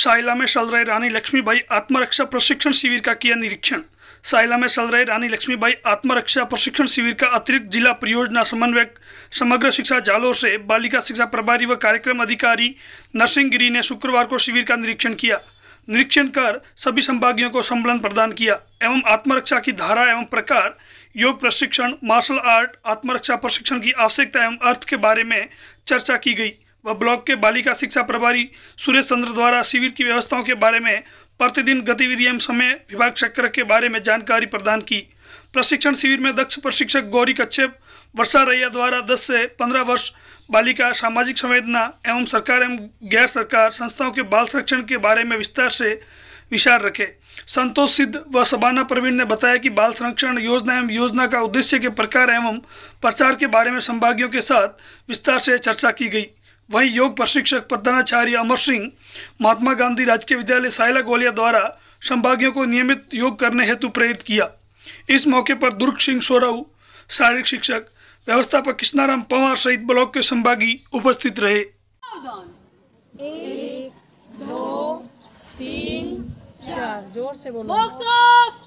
साइला में चल रहे रानी लक्ष्मीबाई आत्मरक्षा प्रशिक्षण शिविर का किया निरीक्षण साइला में चल रहे रानी लक्ष्मीबाई आत्मरक्षा प्रशिक्षण शिविर का अतिरिक्त जिला परियोजना समन्वयक समग्र शिक्षा जालोर से बालिका शिक्षा प्रभारी व कार्यक्रम अधिकारी नरसिंह गिरी ने शुक्रवार को शिविर का निरीक्षण किया निरीक्षण कर सभी संभागियों को संबलन प्रदान किया एवं आत्मरक्षा की धारा एवं प्रकार योग प्रशिक्षण मार्शल आर्ट आत्मरक्षा प्रशिक्षण की आवश्यकता एवं अर्थ के बारे में चर्चा की गई व ब्लॉक के बालिका शिक्षा प्रभारी सुरेश चंद्र द्वारा शिविर की व्यवस्थाओं के बारे में प्रतिदिन गतिविधि एवं समय विभाग चक्र के बारे में जानकारी प्रदान की प्रशिक्षण शिविर में दक्ष प्रशिक्षक गौरी कच्छेप वर्षा रैया द्वारा 10 से 15 वर्ष बालिका सामाजिक संवेदना एवं सरकार एवं गैर सरकार संस्थाओं के बाल संरक्षण के बारे में विस्तार से विचार रखे संतोष सिद्ध व सबाना प्रवीण ने बताया कि बाल संरक्षण योजना एवं योजना का उद्देश्य के प्रकार एवं प्रचार के बारे में संभागियों के साथ विस्तार से चर्चा की गई वहीं योग प्रशिक्षक प्रधानाचार्य अमर सिंह महात्मा गांधी राजकीय विद्यालय सायला गोलिया द्वारा संभागियों को नियमित योग करने हेतु प्रेरित किया इस मौके पर दुर्ग सिंह सोराऊ शारीरिक शिक्षक व्यवस्थापक कृष्णाराम पवार सहित ब्लॉक के संभागी उपस्थित रहे एक, दो, तीन, चार, जोर से बोलो।